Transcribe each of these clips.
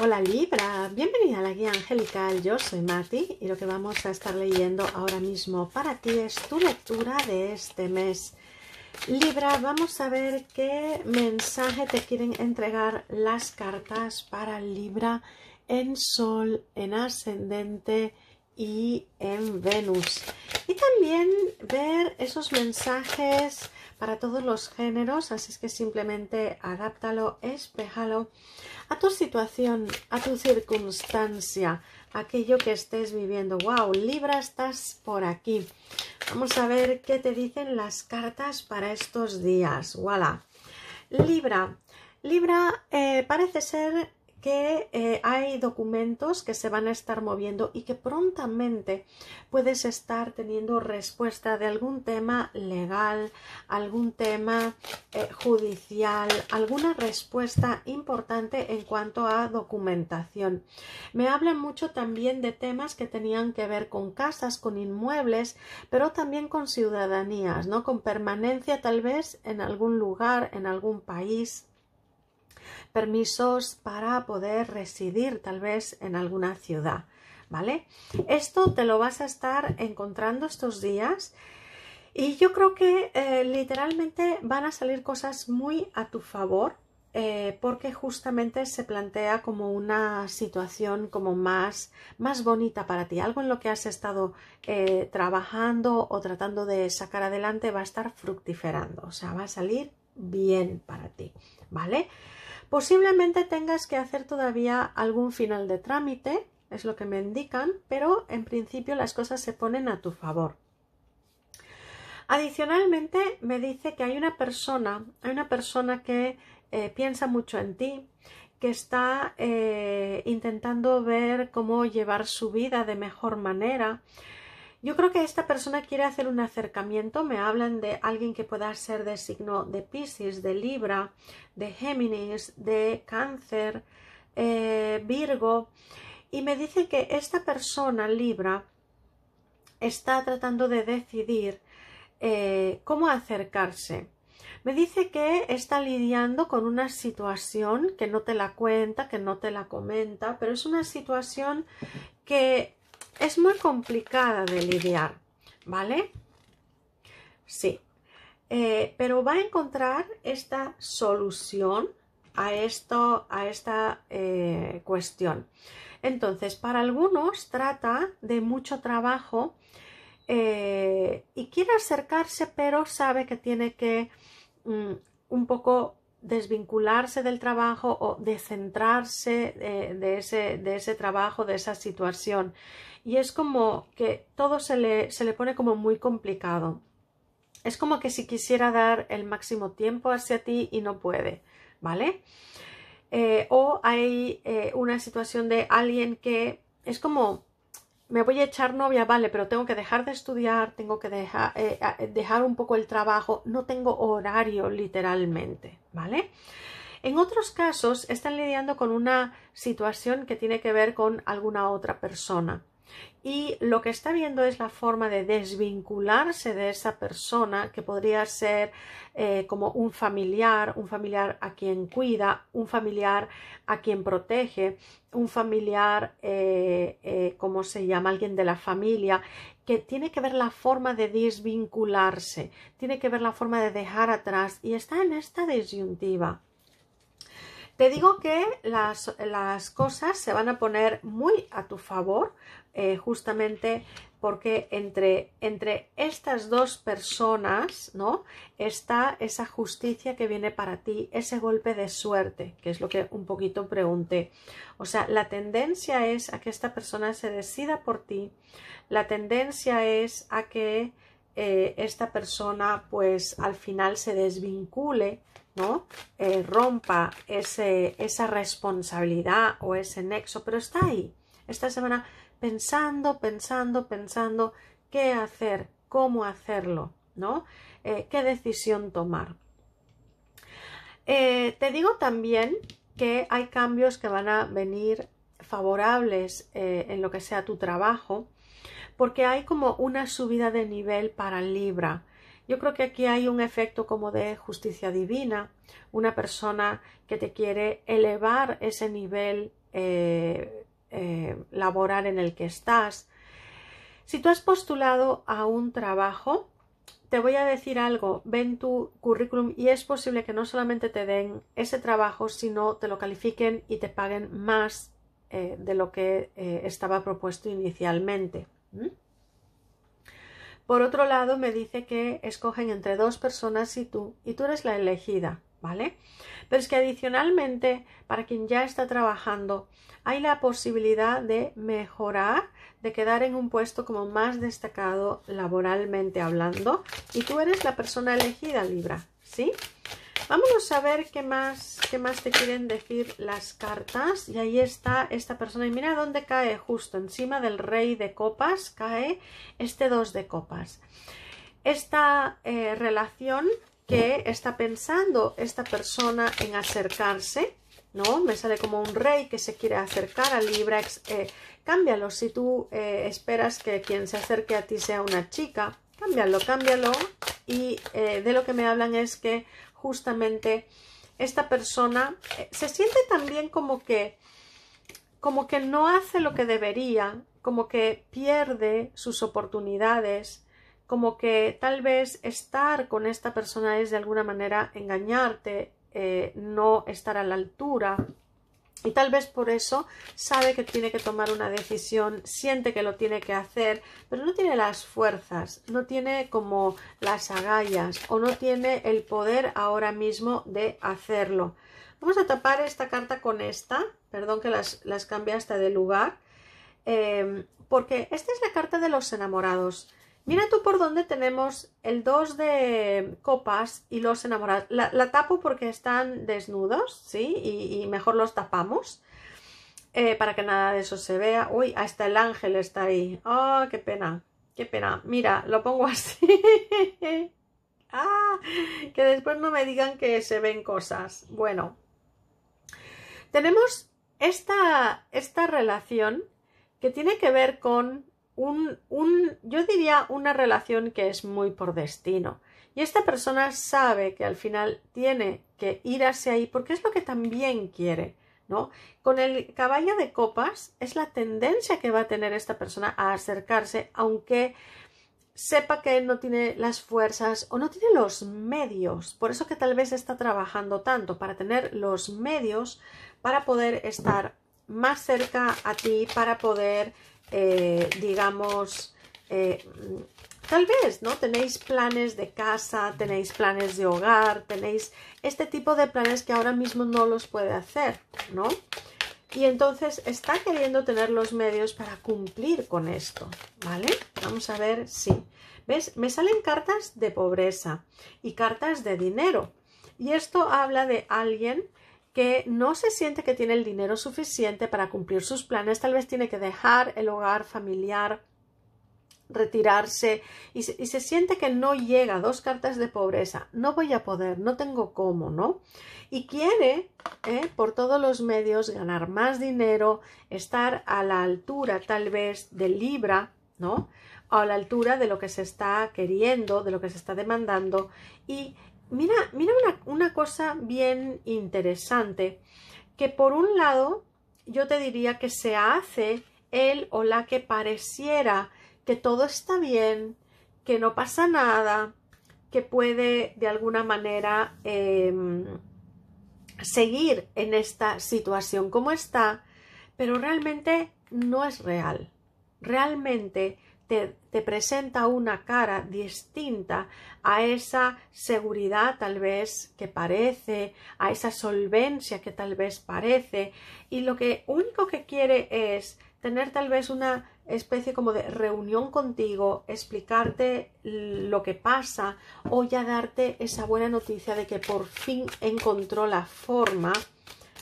Hola Libra, bienvenida a la guía angelical, yo soy Mati y lo que vamos a estar leyendo ahora mismo para ti es tu lectura de este mes. Libra, vamos a ver qué mensaje te quieren entregar las cartas para Libra en Sol, en Ascendente y en Venus. Y también ver esos mensajes para todos los géneros, así es que simplemente adáptalo, espejalo a tu situación, a tu circunstancia, aquello que estés viviendo. ¡Wow! Libra, estás por aquí. Vamos a ver qué te dicen las cartas para estos días. ¡Voilà! Libra. Libra eh, parece ser que eh, hay documentos que se van a estar moviendo y que prontamente puedes estar teniendo respuesta de algún tema legal, algún tema eh, judicial, alguna respuesta importante en cuanto a documentación. Me hablan mucho también de temas que tenían que ver con casas, con inmuebles, pero también con ciudadanías, ¿no? Con permanencia tal vez en algún lugar, en algún país, permisos para poder residir tal vez en alguna ciudad, ¿vale? Esto te lo vas a estar encontrando estos días y yo creo que eh, literalmente van a salir cosas muy a tu favor eh, porque justamente se plantea como una situación como más, más bonita para ti. Algo en lo que has estado eh, trabajando o tratando de sacar adelante va a estar fructiferando, o sea, va a salir bien para ti, ¿vale? Posiblemente tengas que hacer todavía algún final de trámite, es lo que me indican, pero en principio las cosas se ponen a tu favor. Adicionalmente me dice que hay una persona, hay una persona que eh, piensa mucho en ti, que está eh, intentando ver cómo llevar su vida de mejor manera, yo creo que esta persona quiere hacer un acercamiento. Me hablan de alguien que pueda ser de signo de Pisces, de Libra, de Géminis, de Cáncer, eh, Virgo. Y me dice que esta persona, Libra, está tratando de decidir eh, cómo acercarse. Me dice que está lidiando con una situación que no te la cuenta, que no te la comenta, pero es una situación que es muy complicada de lidiar, ¿vale? Sí, eh, pero va a encontrar esta solución a, esto, a esta eh, cuestión. Entonces, para algunos trata de mucho trabajo eh, y quiere acercarse, pero sabe que tiene que mm, un poco desvincularse del trabajo o descentrarse eh, de, ese, de, ese, trabajo, de esa situación. Y es como que todo se le, pone como muy complicado. Es como que si quisiera dar el máximo tiempo hacia ti y no puede, ¿vale? Eh, o hay eh, una situación de alguien que es como me voy a echar novia, vale, pero tengo que dejar de estudiar, tengo que eh, eh, dejar, un poco el trabajo, no tengo horario literalmente, ¿vale? En otros casos están lidiando con una situación que tiene que ver con alguna otra persona y lo que está viendo es la forma de desvincularse de esa persona que podría ser eh, como un familiar, un familiar a quien cuida, un familiar a quien protege, un familiar, eh, eh, ¿cómo se llama? Alguien de la familia, que tiene que ver la forma de desvincularse, tiene que ver la forma de dejar atrás y está en esta disyuntiva. Te digo que las, las cosas se van a poner muy a tu favor eh, justamente porque entre, entre estas dos personas, ¿no? Está esa justicia que viene para ti, ese golpe de suerte, que es lo que un poquito pregunté. O sea, la tendencia es a que esta persona se decida por ti, la tendencia es a que eh, esta persona pues al final se desvincule, ¿no? Eh, rompa ese, esa responsabilidad o ese nexo, pero está ahí. Esta semana pensando, pensando, pensando qué hacer, cómo hacerlo, ¿no? Eh, qué decisión tomar. Eh, te digo también que hay cambios que van a venir favorables eh, en lo que sea tu trabajo, porque hay como una subida de nivel para Libra. Yo creo que aquí hay un efecto como de justicia divina, una persona que te quiere elevar ese nivel eh, laborar en el que estás. Si tú has postulado a un trabajo, te voy a decir algo, ven tu currículum y es posible que no solamente te den ese trabajo, sino te lo califiquen y te paguen más eh, de lo que eh, estaba propuesto inicialmente. Por otro lado, me dice que escogen entre dos personas y tú, y tú eres la elegida. ¿vale? Pero es que adicionalmente, para quien ya está trabajando, hay la posibilidad de mejorar, de quedar en un puesto como más destacado laboralmente hablando. Y tú eres la persona elegida, Libra, ¿sí? Vamos a ver qué más, qué más te quieren decir las cartas. Y ahí está esta persona. Y mira dónde cae, justo encima del rey de copas, cae este dos de copas. Esta eh, relación que está pensando esta persona en acercarse, ¿no? Me sale como un rey que se quiere acercar a Libra. Eh, cámbialo. Si tú eh, esperas que quien se acerque a ti sea una chica, cámbialo, cámbialo. Y eh, de lo que me hablan es que justamente esta persona se siente también como que como que no hace lo que debería, como que pierde sus oportunidades, como que tal vez estar con esta persona es de alguna manera engañarte, eh, no estar a la altura. Y tal vez por eso sabe que tiene que tomar una decisión, siente que lo tiene que hacer, pero no tiene las fuerzas, no tiene como las agallas o no tiene el poder ahora mismo de hacerlo. Vamos a tapar esta carta con esta, perdón que las, las hasta de lugar, eh, porque esta es la carta de los enamorados. Mira tú por dónde tenemos el 2 de copas y los enamorados. La, tapo porque están desnudos, ¿sí? Y, mejor los tapamos eh, para que nada de eso se vea. Uy, hasta el ángel está ahí. ¡Ah, qué pena! ¡Qué pena! Mira, lo pongo así. ¡Ah! Que después no me digan que se ven cosas. Bueno. Tenemos esta, esta relación que tiene que ver con un, yo diría una relación que es muy por destino. Y esta persona sabe que al final tiene que ir ahí porque es lo que también quiere, ¿no? Con el caballo de copas es la tendencia que va a tener esta persona a acercarse, aunque sepa que no tiene las fuerzas o no tiene los medios. Por eso que tal vez está trabajando tanto, para tener los medios para poder estar más cerca a ti, para poder eh, digamos, eh, tal vez, ¿no? Tenéis planes de casa, tenéis planes de hogar, tenéis este tipo de planes que ahora mismo no los puede hacer, ¿no? Y entonces está queriendo tener los medios para cumplir con esto, ¿vale? Vamos a ver si... ¿Ves? Me salen cartas de pobreza y cartas de dinero. Y esto habla de alguien que no se siente que tiene el dinero suficiente para cumplir sus planes, tal vez tiene que dejar el hogar familiar, retirarse y se, siente que no llega, dos cartas de pobreza, no voy a poder, no tengo cómo, ¿no? Y quiere, ¿eh? por todos los medios, ganar más dinero, estar a la altura tal vez de Libra, ¿no? A la altura de lo que se está queriendo, de lo que se está demandando y mira, mira una, cosa bien interesante, que por un lado yo te diría que se hace él o la que pareciera que todo está bien, que no pasa nada, que puede de alguna manera em, seguir en esta situación como está, pero realmente no es real. Realmente te, presenta una cara distinta a esa seguridad tal vez que parece, a esa solvencia que tal vez parece, y lo que único que quiere es tener tal vez una especie como de reunión contigo, explicarte lo que pasa o ya darte esa buena noticia de que por fin encontró la forma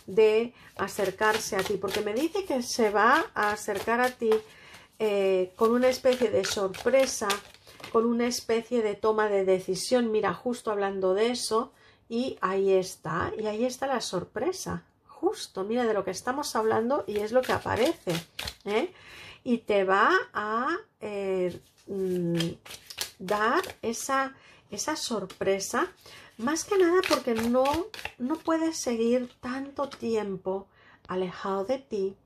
de acercarse a ti, porque me dice que se va a acercar a ti eh, con una especie de sorpresa, con una especie de toma de decisión. Mira, justo hablando de eso, y ahí está, y ahí está la sorpresa. Justo, mira de lo que estamos hablando y es lo que aparece. ¿eh? Y te va a eh, mm, dar esa, esa sorpresa, más que nada porque no, no puedes seguir tanto tiempo alejado de ti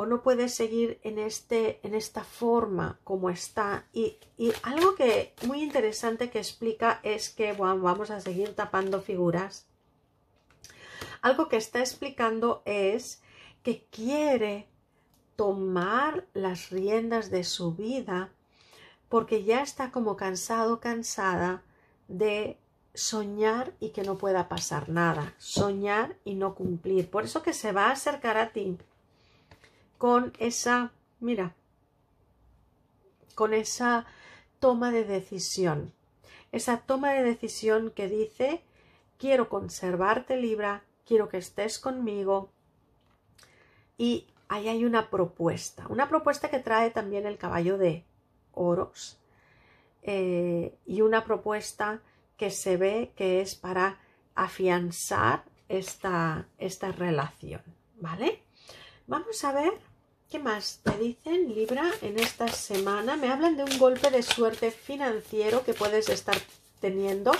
o no puede seguir en, este, en esta forma como está. Y, y algo que muy interesante que explica es que bueno, vamos a seguir tapando figuras. Algo que está explicando es que quiere tomar las riendas de su vida porque ya está como cansado, cansada de soñar y que no pueda pasar nada, soñar y no cumplir. Por eso que se va a acercar a ti con esa, mira, con esa toma de decisión. Esa toma de decisión que dice, quiero conservarte Libra, quiero que estés conmigo. Y ahí hay una propuesta, una propuesta que trae también el caballo de oros eh, y una propuesta que se ve que es para afianzar esta, esta relación, ¿vale? Vamos a ver qué más te dicen Libra en esta semana. Me hablan de un golpe de suerte financiero que puedes estar teniendo.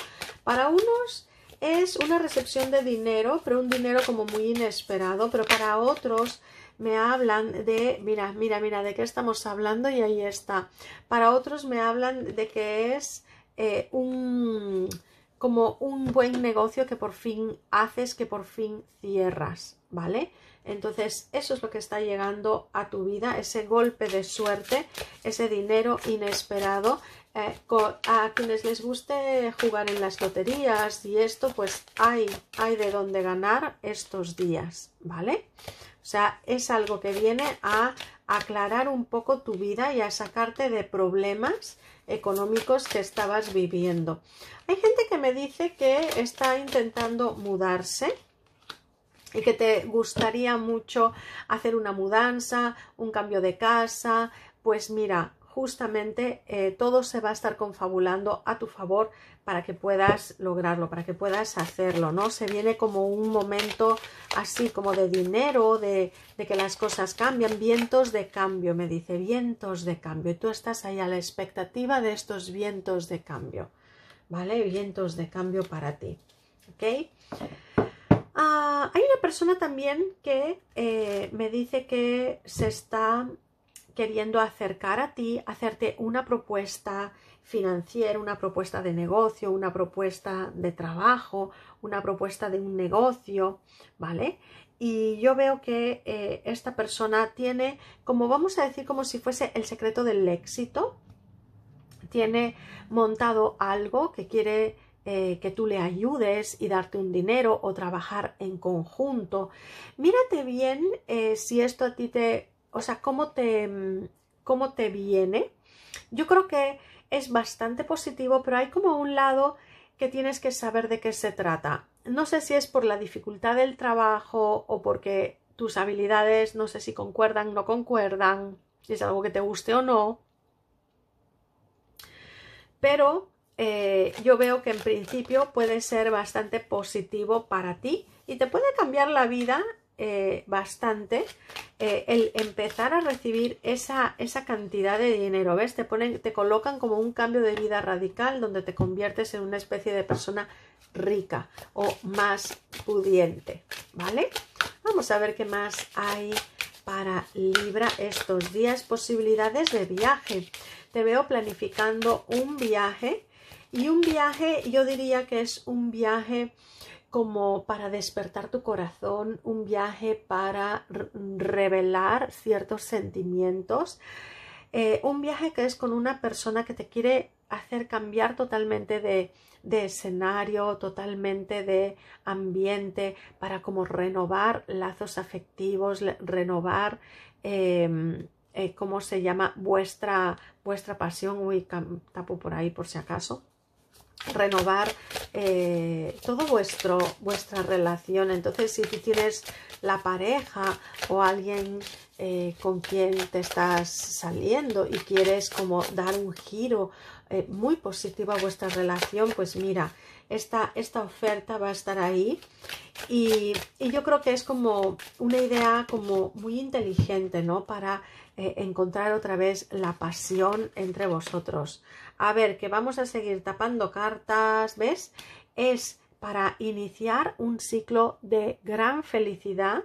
Para unos es una recepción de dinero, pero un dinero como muy inesperado, pero para otros me hablan de, mira, mira, mira, de qué estamos hablando y ahí está. Para otros me hablan de que es eh, un como un buen negocio que por fin haces, que por fin cierras, ¿vale? Entonces, eso es lo que está llegando a tu vida, ese golpe de suerte, ese dinero inesperado. Eh, a quienes les guste jugar en las loterías y esto, pues hay, hay de dónde ganar estos días, ¿vale? O sea, es algo que viene a aclarar un poco tu vida y a sacarte de problemas económicos que estabas viviendo. Hay gente que me dice que está intentando mudarse, y que te gustaría mucho hacer una mudanza, un cambio de casa, pues mira, justamente eh, todo se va a estar confabulando a tu favor para que puedas lograrlo, para que puedas hacerlo, ¿no? Se viene como un momento así como de dinero, de, de que las cosas cambian, vientos de cambio, me dice, vientos de cambio, y tú estás ahí a la expectativa de estos vientos de cambio, ¿vale? Vientos de cambio para ti, ¿ok? hay una persona también que eh, me dice que se está queriendo acercar a ti, hacerte una propuesta financiera, una propuesta de negocio, una propuesta de trabajo, una propuesta de un negocio, ¿vale? Y yo veo que eh, esta persona tiene, como vamos a decir, como si fuese el secreto del éxito, tiene montado algo que quiere eh, que tú le ayudes y darte un dinero o trabajar en conjunto. Mírate bien eh, si esto a ti te, o sea, cómo te, cómo te viene. Yo creo que es bastante positivo, pero hay como un lado que tienes que saber de qué se trata. No sé si es por la dificultad del trabajo o porque tus habilidades, no sé si concuerdan o no concuerdan, si es algo que te guste o no. Pero eh, yo veo que en principio puede ser bastante positivo para ti y te puede cambiar la vida eh, bastante eh, el empezar a recibir esa, cantidad de dinero, ¿ves? Te, te colocan como un cambio de vida radical donde te conviertes en una especie de persona rica o más pudiente, ¿vale? Vamos a ver qué más hay para Libra estos días. Posibilidades de viaje. Te veo planificando un viaje y un viaje, yo diría que es un viaje como para despertar tu corazón, un viaje para revelar ciertos sentimientos, eh, un viaje que es con una persona que te quiere hacer cambiar totalmente de, escenario, totalmente de ambiente, para como renovar lazos afectivos, renovar, em, eh, ¿cómo se llama? Vuestra, vuestra pasión, uy, tapo por ahí por si acaso renovar eh, todo vuestro vuestra relación. Entonces, si tú tienes la pareja o alguien eh, con quien te estás saliendo y quieres como dar un giro eh, muy positivo a vuestra relación, pues mira, esta, esta oferta va a estar ahí y, yo creo que es como una idea como muy inteligente, ¿no? Para eh, encontrar otra vez la pasión entre vosotros. A ver, que vamos a seguir tapando cartas, ¿ves? Es para iniciar un ciclo de gran felicidad,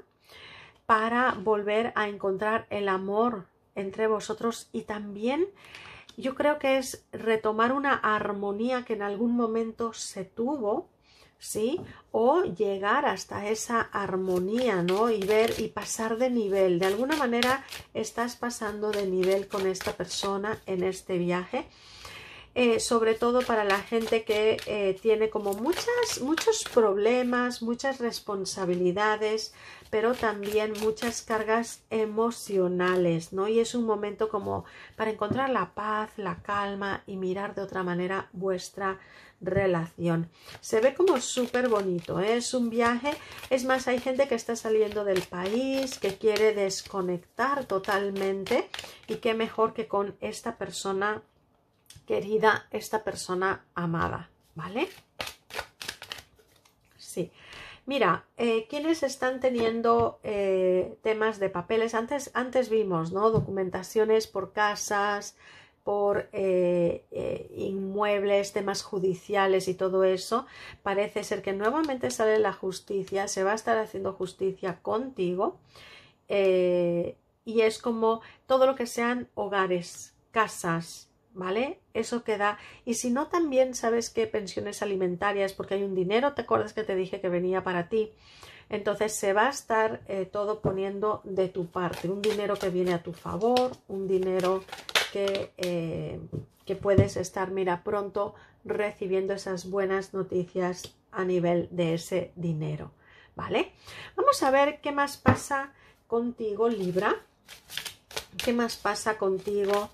para volver a encontrar el amor entre vosotros y también yo creo que es retomar una armonía que en algún momento se tuvo ¿sí? O llegar hasta esa armonía, ¿no? Y ver y pasar de nivel. De alguna manera estás pasando de nivel con esta persona en este viaje. Eh, sobre todo para la gente que eh, tiene como muchas, muchos problemas, muchas responsabilidades, pero también muchas cargas emocionales, ¿no? Y es un momento como para encontrar la paz, la calma y mirar de otra manera vuestra relación. Se ve como súper bonito, ¿eh? es un viaje, es más, hay gente que está saliendo del país, que quiere desconectar totalmente y qué mejor que con esta persona querida, esta persona amada, ¿vale? Sí. Mira, eh, quienes están teniendo eh, temas de papeles, antes, antes vimos, ¿no? Documentaciones por casas, por eh, eh, inmuebles, temas judiciales y todo eso, parece ser que nuevamente sale la justicia, se va a estar haciendo justicia contigo eh, y es como todo lo que sean hogares, casas, ¿vale? Eso queda. Y si no, también sabes que pensiones alimentarias, porque hay un dinero, ¿te acuerdas que te dije que venía para ti? Entonces se va a estar todo poniendo de tu parte, un dinero que viene a tu favor, un dinero eh, que, puedes estar, mira, pronto recibiendo esas buenas noticias a nivel de ese dinero. ¿Vale? Vamos a ver qué más pasa contigo, Libra. ¿Qué más pasa contigo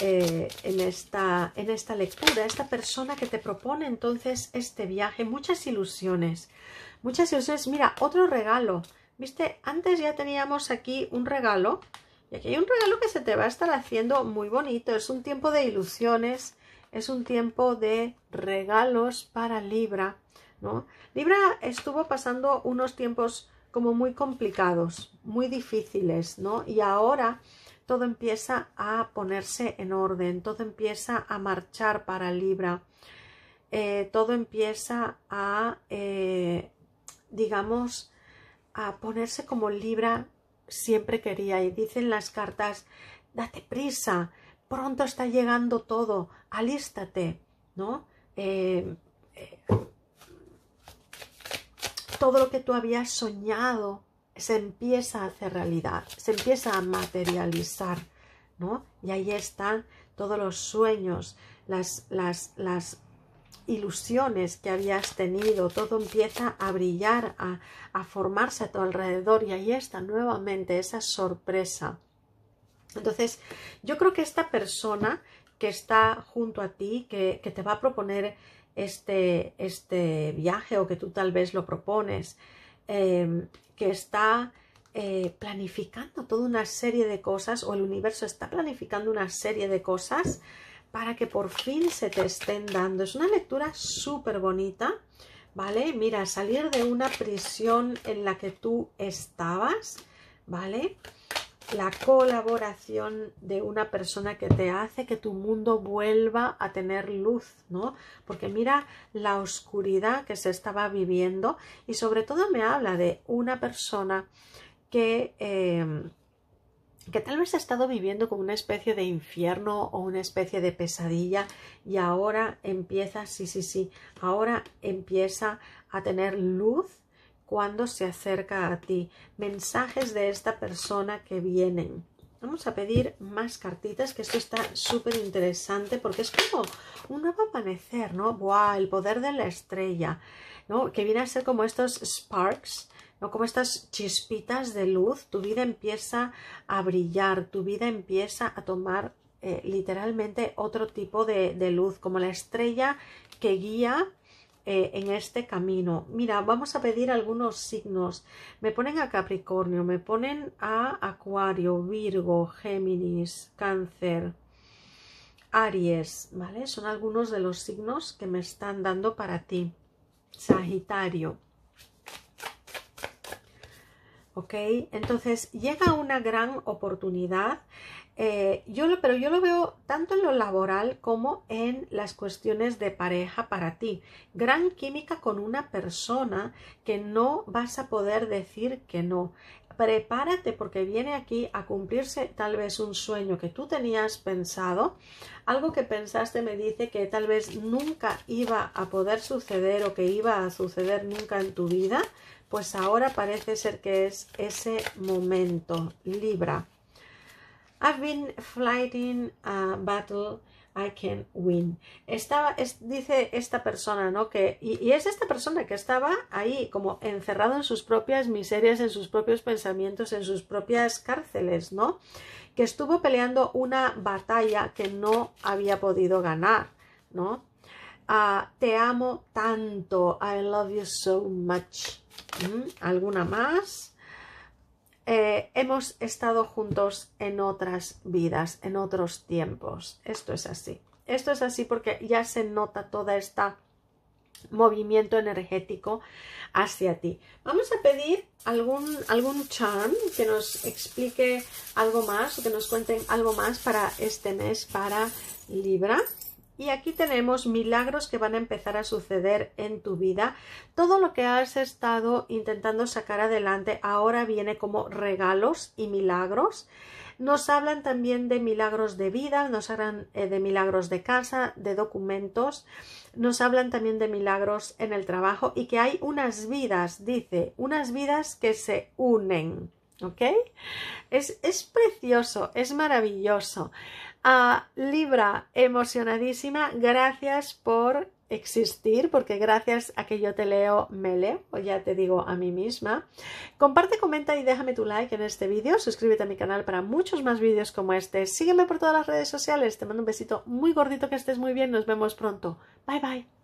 eh, en, esta, en esta lectura? Esta persona que te propone entonces este viaje, muchas ilusiones. Muchas ilusiones. Mira, otro regalo. ¿Viste? Antes ya teníamos aquí un regalo y aquí hay un regalo que se te va a estar haciendo muy bonito. Es un tiempo de ilusiones, es un tiempo de regalos para Libra, ¿no? Libra estuvo pasando unos tiempos como muy complicados, muy difíciles, ¿no? Y ahora todo empieza a ponerse en orden, todo empieza a marchar para Libra, eh, todo empieza a, eh, digamos, a ponerse como Libra siempre quería y dicen las cartas date prisa, pronto está llegando todo, alístate, ¿no? Eh, eh, todo lo que tú habías soñado se empieza a hacer realidad, se empieza a materializar, ¿no? Y ahí están todos los sueños, las, las, las ilusiones que habías tenido, todo empieza a brillar, a, a formarse a tu alrededor y ahí está nuevamente esa sorpresa. Entonces, yo creo que esta persona que está junto a ti, que, te va a proponer este, este, viaje o que tú tal vez lo propones, em, que está eh, planificando toda una serie de cosas o el universo está planificando una serie de cosas para que por fin se te estén dando. Es una lectura súper bonita, ¿vale? Mira, salir de una prisión en la que tú estabas, ¿vale? La colaboración de una persona que te hace que tu mundo vuelva a tener luz, ¿no? Porque mira la oscuridad que se estaba viviendo y sobre todo me habla de una persona que... Eh, que tal vez ha estado viviendo como una especie de infierno o una especie de pesadilla y ahora empieza, sí, sí, sí, ahora empieza a tener luz cuando se acerca a ti. Mensajes de esta persona que vienen. Vamos a pedir más cartitas, que esto está súper interesante porque es como un nuevo amanecer, ¿no? ¡Buah! El poder de la estrella, ¿no? Que viene a ser como estos sparks como estas chispitas de luz, tu vida empieza a brillar, tu vida empieza a tomar eh, literalmente otro tipo de, luz, como la estrella que guía eh, en este camino. Mira, vamos a pedir algunos signos. Me ponen a Capricornio, me ponen a Acuario, Virgo, Géminis, Cáncer. Aries, ¿vale? Son algunos de los signos que me están dando para ti. Sagitario. ¿ok? Entonces llega una gran oportunidad, eh, yo lo, pero yo lo veo tanto en lo laboral como en las cuestiones de pareja para ti. Gran química con una persona que no vas a poder decir que no. Prepárate porque viene aquí a cumplirse tal vez un sueño que tú tenías pensado, algo que pensaste me dice que tal vez nunca iba a poder suceder o que iba a suceder nunca en tu vida, pues ahora parece ser que es ese momento, Libra. I've been fighting a battle I can win. Estaba, dice esta persona, ¿no? Que, y, es esta persona que estaba ahí, como encerrado en sus propias miserias, en sus propios pensamientos, en sus propias cárceles, ¿no? Que estuvo peleando una batalla que no había podido ganar, ¿no? Ah, te amo tanto, I love you so much. Mm, alguna más. Eh, hemos estado juntos en otras vidas, en otros tiempos. Esto es así. Esto es así porque ya se nota toda esta movimiento energético hacia ti. Vamos a pedir algún, algún charm que nos explique algo más o que nos cuenten algo más para este mes, para Libra. Y aquí tenemos milagros que van a empezar a suceder en tu vida. Todo lo que has estado intentando sacar adelante ahora viene como regalos y milagros. Nos hablan también de milagros de vida, nos hablan eh, de milagros de casa, de documentos, nos hablan también de milagros en el trabajo y que hay unas vidas, dice, unas vidas que se unen. ¿Ok? Es, es precioso, es maravilloso. A Libra, emocionadísima, gracias por existir, porque gracias a que yo te leo, me leo, o ya te digo a mí misma. Comparte, comenta y déjame tu like en este vídeo. Suscríbete a mi canal para muchos más vídeos como este. Sígueme por todas las redes sociales. Te mando un besito muy gordito, que estés muy bien. Nos vemos pronto. Bye bye.